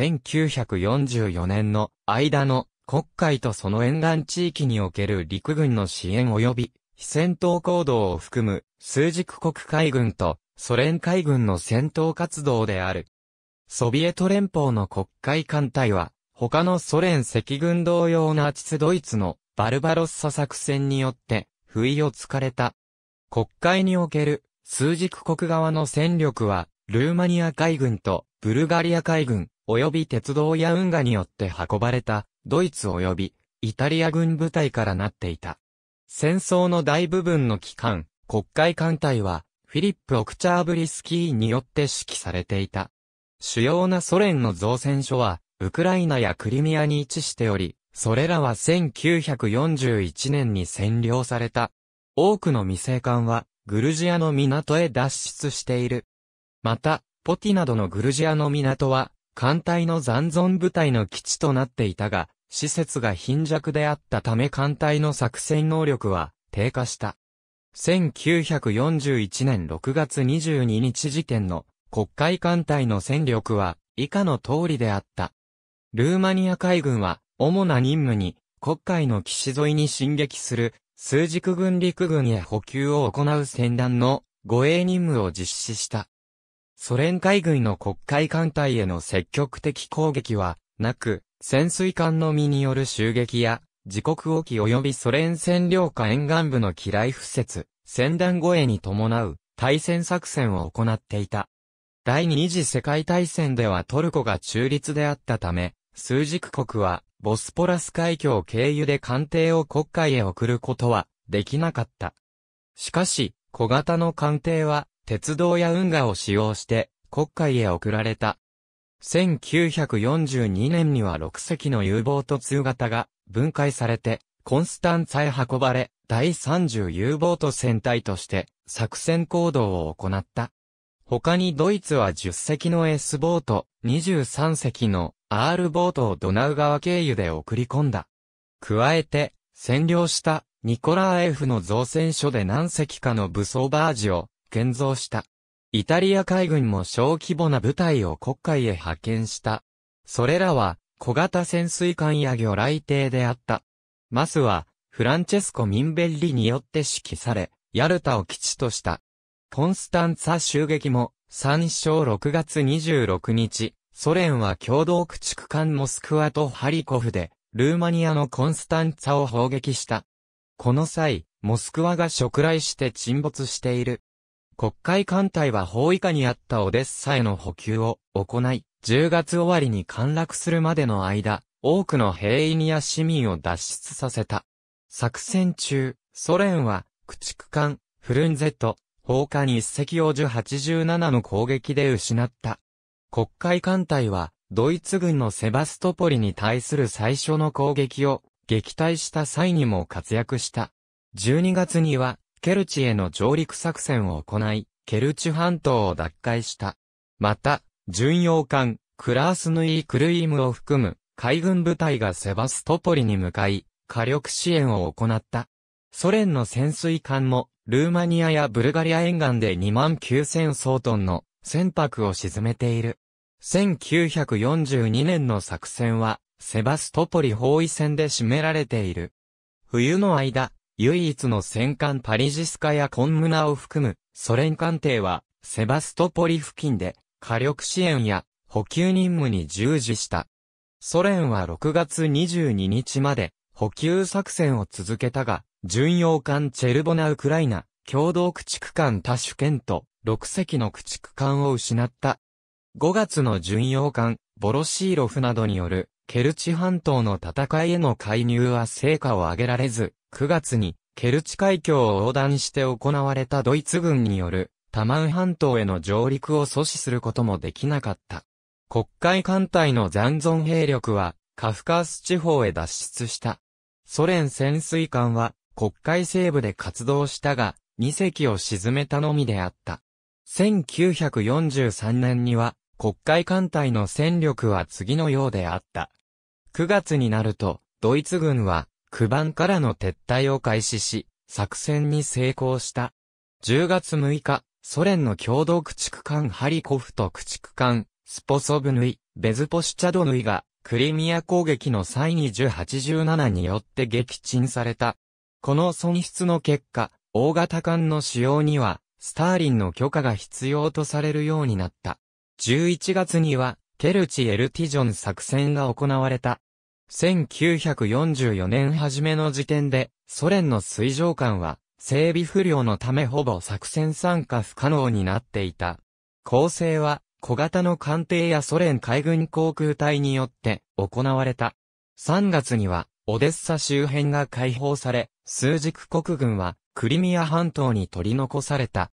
1944年の間の国会とその沿岸地域における陸軍の支援及び非戦闘行動を含む数軸国海軍とソ連海軍の戦闘活動である。ソビエト連邦の国会艦隊は他のソ連赤軍同様ナチスドイツのバルバロッサ作戦によって不意をつかれた。国会における数軸国側の戦力はルーマニア海軍とブルガリア海軍、及び鉄道や運河によって運ばれた、ドイツ及び、イタリア軍部隊からなっていた。戦争の大部分の期間、国会艦隊は、フィリップ・オクチャーブリスキーによって指揮されていた。主要なソ連の造船所は、ウクライナやクリミアに位置しており、それらは1941年に占領された。多くの未成艦は、グルジアの港へ脱出している。また、ポティなどのグルジアの港は、艦隊の残存部隊の基地となっていたが、施設が貧弱であったため艦隊の作戦能力は低下した。1941年6月22日時点の国会艦隊の戦力は以下の通りであった。ルーマニア海軍は主な任務に国会の岸沿いに進撃する数軸軍陸軍へ補給を行う戦団の護衛任務を実施した。ソ連海軍の国会艦隊への積極的攻撃は、なく、潜水艦の身による襲撃や、自国沖及びソ連占領下沿岸部の機雷敷設、戦断護衛に伴う対戦作戦を行っていた。第二次世界大戦ではトルコが中立であったため、数軸国はボスポラス海峡経由で艦艇を国会へ送ることはできなかった。しかし、小型の艦艇は鉄道や運河を使用して国会へ送られた。1942年には6隻の U ボート2型が分解されて、コンスタンツへ運ばれ、第30 U ボート船隊として作戦行動を行った。他にドイツは10隻の S ボート、23隻の R ボートをドナウ川経由で送り込んだ。加えて、占領したニコラー F の造船所で何隻かの武装バージを建造した。イタリア海軍も小規模な部隊を国海へ派遣した。それらは小型潜水艦や魚雷艇であった。マスはフランチェスコ・ミンベッリによって指揮され、ヤルタを基地とした。コンスタンツァ襲撃も3章6月26日、ソ連は共同駆逐艦モスクワとハリコフで、ルーマニアのコンスタンツァを砲撃した。この際、モスクワが触来して沈没している。国会艦隊は包囲下にあったオデッサへの補給を行い、10月終わりに陥落するまでの間、多くの兵員や市民を脱出させた。作戦中、ソ連は、駆逐艦、フルンゼット、放火に一隻王女8 7の攻撃で失った。国会艦隊は、ドイツ軍のセバストポリに対する最初の攻撃を撃退した際にも活躍した。12月には、ケルチへの上陸作戦を行い、ケルチュ半島を奪回した。また、巡洋艦、クラースヌイ・クルイムを含む海軍部隊がセバストポリに向かい、火力支援を行った。ソ連の潜水艦も、ルーマニアやブルガリア沿岸で2万9000総トンの船舶を沈めている。1942年の作戦は、セバストポリ包囲戦で占められている。冬の間、唯一の戦艦パリジスカやコンムナを含むソ連艦艇はセバストポリ付近で火力支援や補給任務に従事した。ソ連は6月22日まで補給作戦を続けたが、巡洋艦チェルボナウクライナ、共同駆逐艦タシュケント、6隻の駆逐艦を失った。5月の巡洋艦、ボロシーロフなどによる、ケルチ半島の戦いへの介入は成果を上げられず、9月に、ケルチ海峡を横断して行われたドイツ軍によるタマン半島への上陸を阻止することもできなかった。国会艦隊の残存兵力はカフカース地方へ脱出した。ソ連潜水艦は国会西部で活動したが、2隻を沈めたのみであった。1943年には、国会艦隊の戦力は次のようであった。9月になると、ドイツ軍は、九番からの撤退を開始し、作戦に成功した。10月6日、ソ連の共同駆逐艦ハリコフと駆逐艦、スポソブヌイ、ベズポシチャドヌイが、クリミア攻撃の際に1087によって撃沈された。この損失の結果、大型艦の使用には、スターリンの許可が必要とされるようになった。11月には、ケルチ・エルティジョン作戦が行われた。1944年初めの時点で、ソ連の水上艦は、整備不良のためほぼ作戦参加不可能になっていた。構成は、小型の艦艇やソ連海軍航空隊によって行われた。3月には、オデッサ周辺が解放され、数軸国軍は、クリミア半島に取り残された。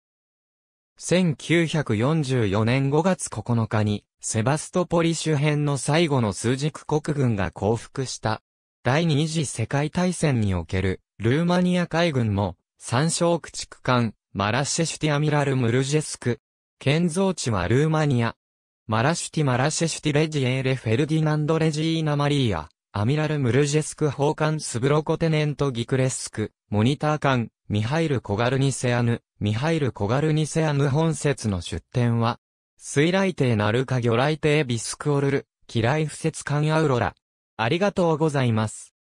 1944年5月9日に、セバストポリ周辺の最後の数軸国軍が降伏した。第二次世界大戦における、ルーマニア海軍も、参照駆逐艦、マラシェシュティアミラル・ムルジェスク。建造地はルーマニア。マラシュティ・マラシェシュティ・レジエーレ・フェルディナンド・レジーナ・マリーア。アミラル・ムルジェスク砲艦スブロコテネント・ギクレスク、モニター艦、ミハイル・コガルニセアヌ、ミハイル・コガルニセアヌ本説の出典は、水雷帝なるか魚雷帝ビスクオルル、機雷不節ンアウロラ。ありがとうございます。